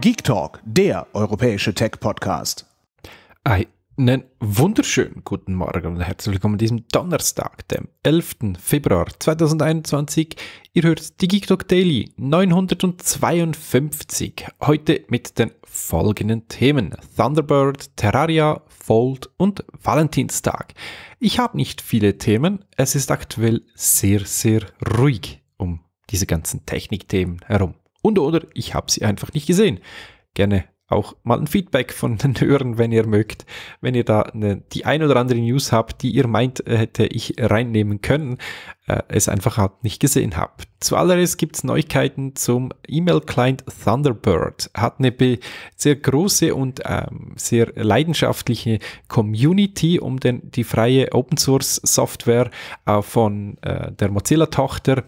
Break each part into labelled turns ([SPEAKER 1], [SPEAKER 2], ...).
[SPEAKER 1] Geek Talk, der europäische Tech-Podcast. Einen wunderschönen guten Morgen und herzlich willkommen an diesem Donnerstag, dem 11. Februar 2021. Ihr hört die Geek Talk Daily 952. Heute mit den folgenden Themen: Thunderbird, Terraria, Fold und Valentinstag. Ich habe nicht viele Themen. Es ist aktuell sehr, sehr ruhig um diese ganzen Technikthemen herum und oder ich habe sie einfach nicht gesehen. Gerne auch mal ein Feedback von den Hörern, wenn ihr mögt. Wenn ihr da eine, die ein oder andere News habt, die ihr meint, äh, hätte ich reinnehmen können, äh, es einfach halt nicht gesehen habt. Zuallererst gibt es Neuigkeiten zum E-Mail-Client Thunderbird. Hat eine sehr große und ähm, sehr leidenschaftliche Community um den, die freie Open-Source-Software äh, von äh, der Mozilla-Tochter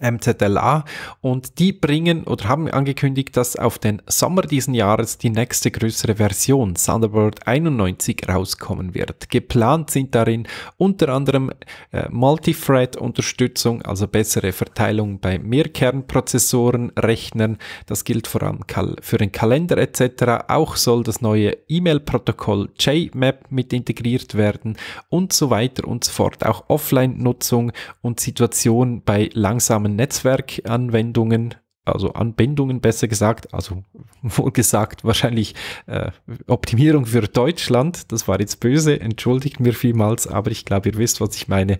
[SPEAKER 1] MZLA und die bringen oder haben angekündigt, dass auf den Sommer diesen Jahres die nächste größere Version Thunderbird 91 rauskommen wird. Geplant sind darin unter anderem äh, multi unterstützung also bessere Verteilung bei Mehrkernprozessoren, Rechnern, das gilt vor allem für den Kalender etc. Auch soll das neue E-Mail-Protokoll JMAP mit integriert werden und so weiter und so fort. Auch Offline-Nutzung und Situation bei langsamen Namen Netzwerkanwendungen also Anbindungen besser gesagt, also wohl gesagt wahrscheinlich äh, Optimierung für Deutschland. Das war jetzt böse, entschuldigt mir vielmals, aber ich glaube, ihr wisst, was ich meine.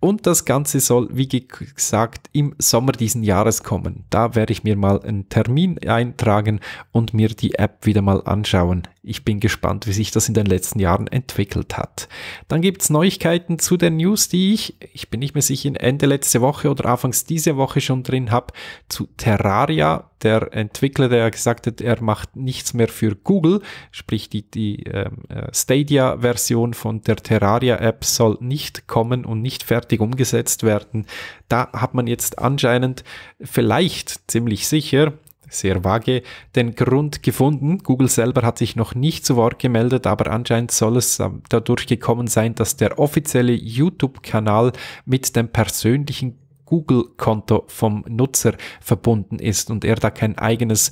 [SPEAKER 1] Und das Ganze soll, wie gesagt, im Sommer diesen Jahres kommen. Da werde ich mir mal einen Termin eintragen und mir die App wieder mal anschauen. Ich bin gespannt, wie sich das in den letzten Jahren entwickelt hat. Dann gibt es Neuigkeiten zu den News, die ich, ich bin nicht mehr sicher, Ende letzte Woche oder anfangs diese Woche schon drin habe, zu Termin Terraria, der Entwickler, der gesagt hat, er macht nichts mehr für Google, sprich die, die ähm, äh, Stadia-Version von der Terraria-App soll nicht kommen und nicht fertig umgesetzt werden. Da hat man jetzt anscheinend vielleicht ziemlich sicher sehr vage, den Grund gefunden. Google selber hat sich noch nicht zu Wort gemeldet, aber anscheinend soll es ähm, dadurch gekommen sein, dass der offizielle YouTube-Kanal mit dem persönlichen Google-Konto vom Nutzer verbunden ist und er da kein eigenes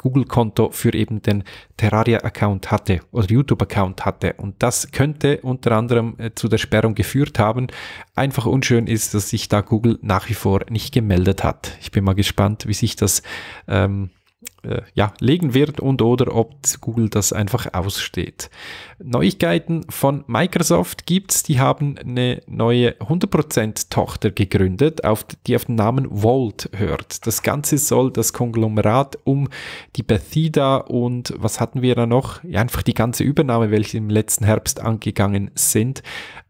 [SPEAKER 1] Google-Konto für eben den Terraria-Account hatte oder YouTube-Account hatte. Und das könnte unter anderem äh, zu der Sperrung geführt haben. Einfach unschön ist, dass sich da Google nach wie vor nicht gemeldet hat. Ich bin mal gespannt, wie sich das ähm, äh, ja, legen wird und oder ob Google das einfach aussteht. Neuigkeiten von Microsoft gibt es. Die haben eine neue 100% Tochter gegründet, auf, die auf den Namen Vault hört. Das Ganze soll das Konglomerat um die Bethida und was hatten wir da noch? Ja, einfach die ganze Übernahme, welche im letzten Herbst angegangen sind,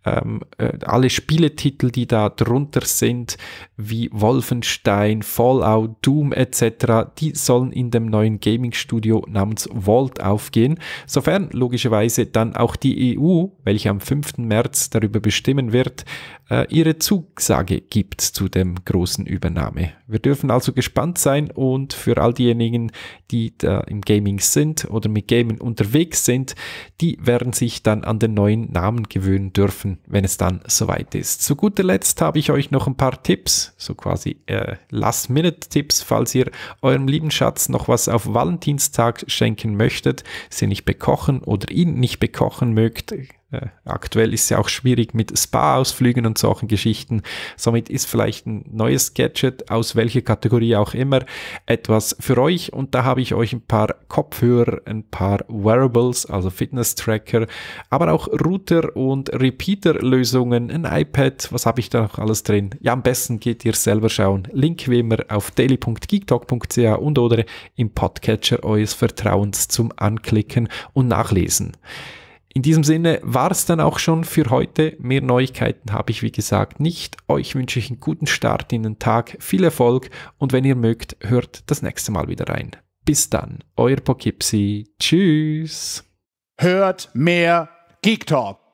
[SPEAKER 1] ähm, äh, alle Spieletitel, die da drunter sind, wie Wolfenstein, Fallout, Doom etc., die sollen in der dem neuen Gaming-Studio namens Vault aufgehen, sofern logischerweise dann auch die EU, welche am 5. März darüber bestimmen wird, äh, ihre Zusage gibt zu dem großen Übernahme. Wir dürfen also gespannt sein und für all diejenigen, die da im Gaming sind oder mit Gamen unterwegs sind, die werden sich dann an den neuen Namen gewöhnen dürfen, wenn es dann soweit ist. Zu guter Letzt habe ich euch noch ein paar Tipps, so quasi äh, Last-Minute-Tipps, falls ihr eurem lieben Schatz noch was auf Valentinstag schenken möchtet, sie nicht bekochen oder ihn nicht bekochen mögt, äh, aktuell ist es ja auch schwierig mit Spa-Ausflügen und solchen Geschichten. Somit ist vielleicht ein neues Gadget, aus welcher Kategorie auch immer, etwas für euch. Und da habe ich euch ein paar Kopfhörer, ein paar Wearables, also Fitness-Tracker, aber auch Router und Repeater-Lösungen, ein iPad. Was habe ich da noch alles drin? Ja, am besten geht ihr selber schauen. Link wie immer auf daily.geektalk.ch und oder im Podcatcher eures Vertrauens zum Anklicken und Nachlesen. In diesem Sinne war es dann auch schon für heute. Mehr Neuigkeiten habe ich wie gesagt nicht. Euch wünsche ich einen guten Start in den Tag, viel Erfolg und wenn ihr mögt, hört das nächste Mal wieder rein. Bis dann, euer Pokipsi. Tschüss. Hört mehr Geek Talk.